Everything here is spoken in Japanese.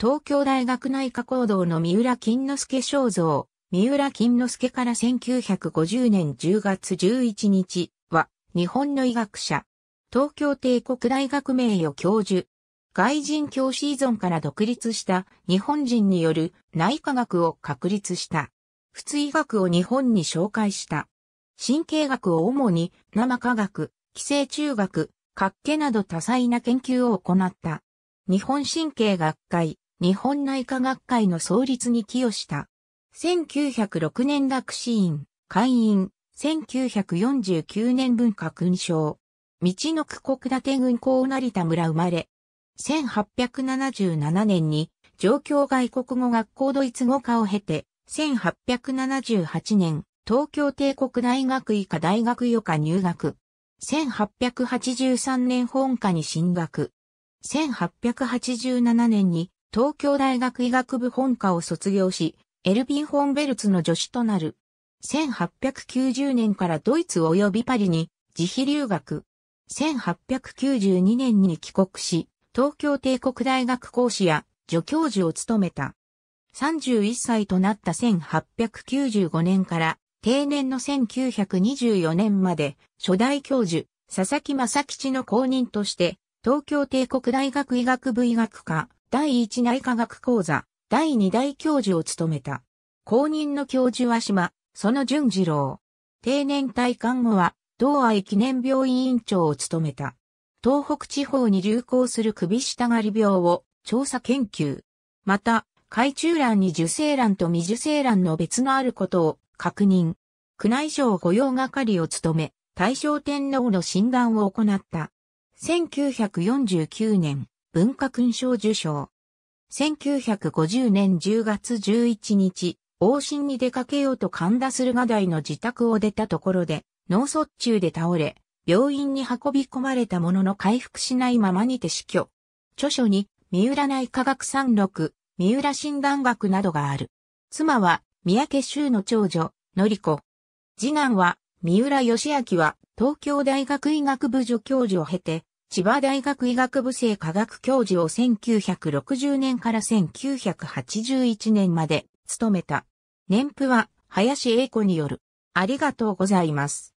東京大学内科講堂の三浦金之助肖像、三浦金之助から1950年10月11日は、日本の医学者、東京帝国大学名誉教授、外人教師依存から独立した日本人による内科学を確立した。普通医学を日本に紹介した。神経学を主に生科学、寄生虫学、活気など多彩な研究を行った。日本神経学会、日本内科学会の創立に寄与した。1906年学士院、会員、1949年文化勲章。道の区国立軍港成田村生まれ。1877年に上京外国語学校ドイツ語科を経て、1878年、東京帝国大学医科大学予科入学。1883年本科に進学。1887年に東京大学医学部本科を卒業し、エルビン・ホンベルツの助手となる。1890年からドイツ及びパリに自費留学。1892年に帰国し、東京帝国大学講師や助教授を務めた。31歳となった1895年から定年の1924年まで初代教授、佐々木正吉の後任として東京帝国大学医学部医学科第一内科学講座、第二大教授を務めた。公認の教授は島、その淳次郎。定年退官後は、同愛記念病院院長を務めた。東北地方に流行する首下がり病を調査研究。また、海中欄に受精卵と未受精卵の別のあることを確認。宮内省御用係を務め、大正天皇の診断を行った。1949年、文化勲章受章。1950年10月11日、往診に出かけようと神田駿河台の自宅を出たところで、脳卒中で倒れ、病院に運び込まれたものの回復しないままにて死去。著書に、三浦内科学三六、三浦診断学などがある。妻は、三宅修の長女、のり子。次男は、三浦義明は、東京大学医学部助教授を経て、千葉大学医学部生科学教授を1960年から1981年まで務めた。年譜は林英子による。ありがとうございます。